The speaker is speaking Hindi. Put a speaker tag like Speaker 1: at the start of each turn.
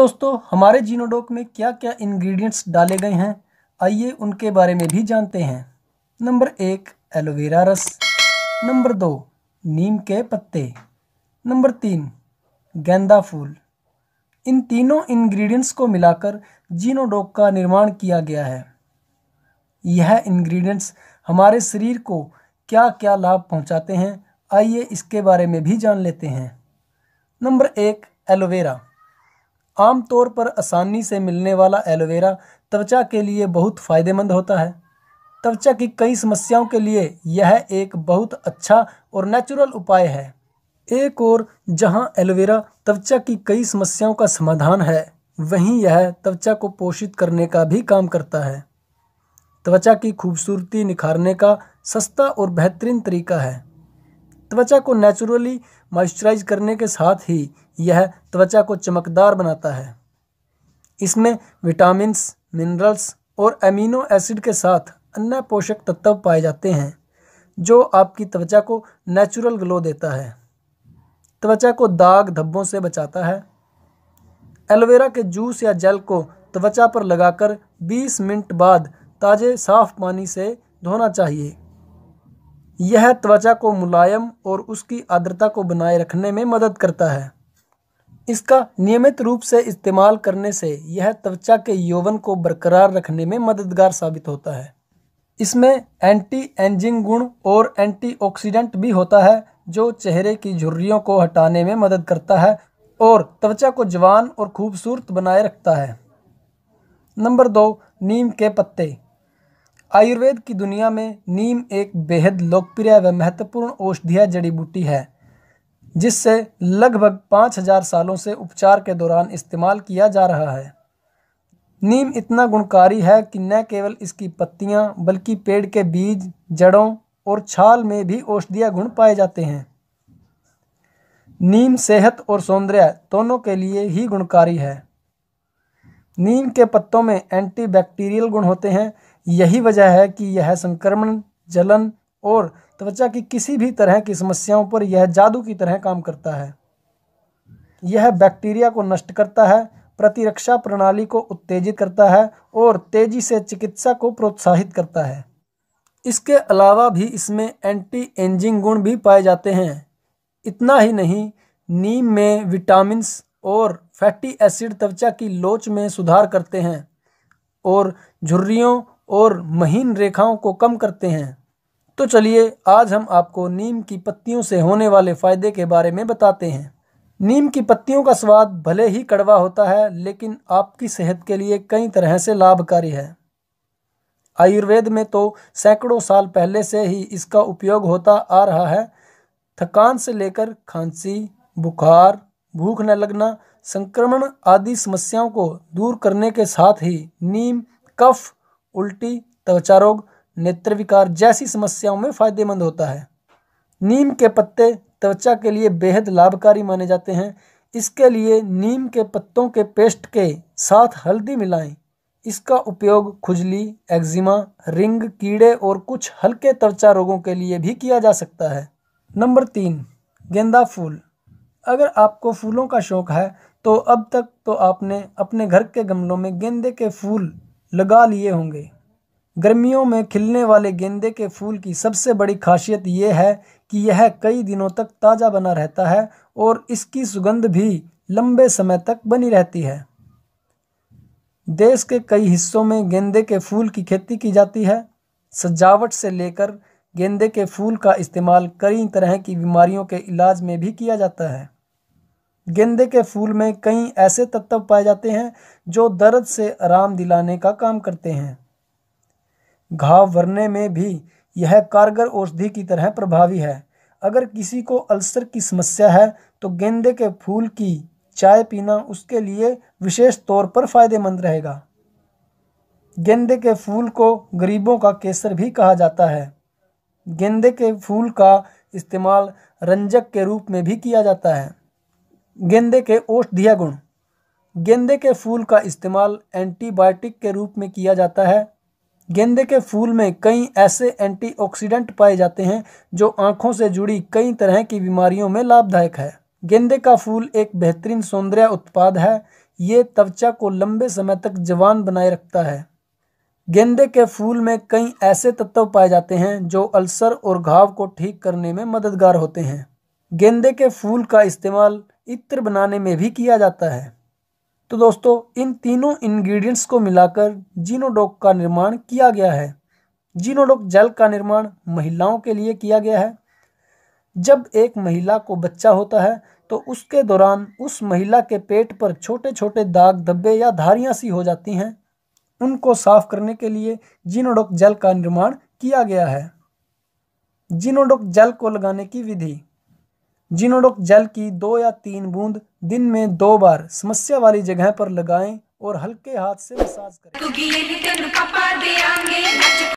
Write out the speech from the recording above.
Speaker 1: दोस्तों हमारे जीनोडोक में क्या क्या इंग्रेडिएंट्स डाले गए हैं आइए उनके बारे में भी जानते हैं नंबर एक एलोवेरा रस नंबर दो नीम के पत्ते नंबर तीन गेंदा फूल इन तीनों इंग्रेडिएंट्स को मिलाकर जीनोडोक का निर्माण किया गया है यह इंग्रेडिएंट्स हमारे शरीर को क्या क्या लाभ पहुंचाते हैं आइए इसके बारे में भी जान लेते हैं नंबर एक एलोवेरा आमतौर पर आसानी से मिलने वाला एलोवेरा त्वचा के लिए बहुत फायदेमंद होता है त्वचा की कई समस्याओं के लिए यह एक बहुत अच्छा और नेचुरल उपाय है एक और जहां एलोवेरा त्वचा की कई समस्याओं का समाधान है वहीं यह त्वचा को पोषित करने का भी काम करता है त्वचा की खूबसूरती निखारने का सस्ता और बेहतरीन तरीका है त्वचा को नेचुरली मॉइस्चराइज करने के साथ ही यह त्वचा को चमकदार बनाता है इसमें विटामिन मिनरल्स और एमिनो एसिड के साथ अन्य पोषक तत्व पाए जाते हैं जो आपकी त्वचा को नेचुरल ग्लो देता है त्वचा को दाग धब्बों से बचाता है एलोवेरा के जूस या जेल को त्वचा पर लगाकर 20 मिनट बाद ताज़े साफ पानी से धोना चाहिए यह त्वचा को मुलायम और उसकी आर्द्रता को बनाए रखने में मदद करता है इसका नियमित रूप से इस्तेमाल करने से यह त्वचा के यौवन को बरकरार रखने में मददगार साबित होता है इसमें एंटी एंजिंग गुण और एंटीऑक्सीडेंट भी होता है जो चेहरे की झुर्रियों को हटाने में मदद करता है और त्वचा को जवान और खूबसूरत बनाए रखता है नंबर दो नीम के पत्ते आयुर्वेद की दुनिया में नीम एक बेहद लोकप्रिय व महत्वपूर्ण औषधीय जड़ी बूटी है जिससे लगभग पाँच हजार सालों से उपचार के दौरान इस्तेमाल किया जा रहा है नीम इतना गुणकारी है कि न केवल इसकी पत्तियाँ बल्कि पेड़ के बीज जड़ों और छाल में भी औषधीय गुण पाए जाते हैं नीम सेहत और सौंदर्य दोनों के लिए ही गुणकारी है नीम के पत्तों में एंटीबैक्टीरियल गुण होते हैं यही वजह है कि यह संक्रमण जलन और त्वचा की किसी भी तरह की समस्याओं पर यह जादू की तरह काम करता है यह बैक्टीरिया को नष्ट करता है प्रतिरक्षा प्रणाली को उत्तेजित करता है और तेजी से चिकित्सा को प्रोत्साहित करता है इसके अलावा भी इसमें एंटी एंजिंग गुण भी पाए जाते हैं इतना ही नहीं नीम में विटामिन और फैटी एसिड त्वचा की लोच में सुधार करते हैं और झुर्रियों और महीन रेखाओं को कम करते हैं तो चलिए आज हम आपको नीम की पत्तियों से होने वाले फ़ायदे के बारे में बताते हैं नीम की पत्तियों का स्वाद भले ही कड़वा होता है लेकिन आपकी सेहत के लिए कई तरह से लाभकारी है आयुर्वेद में तो सैकड़ों साल पहले से ही इसका उपयोग होता आ रहा है थकान से लेकर खांसी बुखार भूख न लगना संक्रमण आदि समस्याओं को दूर करने के साथ ही नीम कफ उल्टी त्वचा रोग नेत्र विकार जैसी समस्याओं में फायदेमंद होता है नीम के पत्ते त्वचा के लिए बेहद लाभकारी माने जाते हैं इसके लिए नीम के पत्तों के पेस्ट के साथ हल्दी मिलाएं इसका उपयोग खुजली एक्जिमा रिंग कीड़े और कुछ हल्के त्वचा रोगों के लिए भी किया जा सकता है नंबर तीन गेंदा फूल अगर आपको फूलों का शौक है तो अब तक तो आपने अपने घर के गमलों में गेंदे के फूल लगा लिए होंगे गर्मियों में खिलने वाले गेंदे के फूल की सबसे बड़ी खासियत ये है कि यह कई दिनों तक ताज़ा बना रहता है और इसकी सुगंध भी लंबे समय तक बनी रहती है देश के कई हिस्सों में गेंदे के फूल की खेती की जाती है सजावट से लेकर गेंदे के फूल का इस्तेमाल कई तरह की बीमारियों के इलाज में भी किया जाता है गेंदे के फूल में कई ऐसे तत्व पाए जाते हैं जो दर्द से आराम दिलाने का काम करते हैं घाव भरने में भी यह कारगर औषधि की तरह प्रभावी है अगर किसी को अल्सर की समस्या है तो गेंदे के फूल की चाय पीना उसके लिए विशेष तौर पर फायदेमंद रहेगा गेंदे के फूल को गरीबों का केसर भी कहा जाता है गेंदे के फूल का इस्तेमाल रंजक के रूप में भी किया जाता है गेंदे के औषधीय गुण गेंदे के फूल का इस्तेमाल एंटीबायोटिक के रूप में किया जाता है गेंदे के फूल में कई ऐसे एंटीऑक्सीडेंट पाए जाते हैं जो आँखों से जुड़ी कई तरह की बीमारियों में लाभदायक है गेंदे का फूल एक बेहतरीन सौंदर्य उत्पाद है ये त्वचा को लंबे समय तक जवान बनाए रखता है गेंदे के फूल में कई ऐसे तत्व पाए जाते हैं जो अल्सर और घाव को ठीक करने में मददगार होते हैं गेंदे के फूल का इस्तेमाल इत्र बनाने में भी किया जाता है तो दोस्तों इन तीनों इंग्रेडिएंट्स को मिलाकर जीनोडोक का निर्माण किया गया है जीनोडोक जल का निर्माण महिलाओं के लिए किया गया है जब एक महिला को बच्चा होता है तो उसके दौरान उस महिला के पेट पर छोटे छोटे दाग धब्बे या धारियाँ सी हो जाती हैं उनको साफ करने के लिए जीनोडोक जल का निर्माण किया गया है जीनोडोक जल को लगाने की विधि जिनोडोक जल की दो या तीन बूंद दिन में दो बार समस्या वाली जगह पर लगाएं और हल्के हाथ से मसाज करें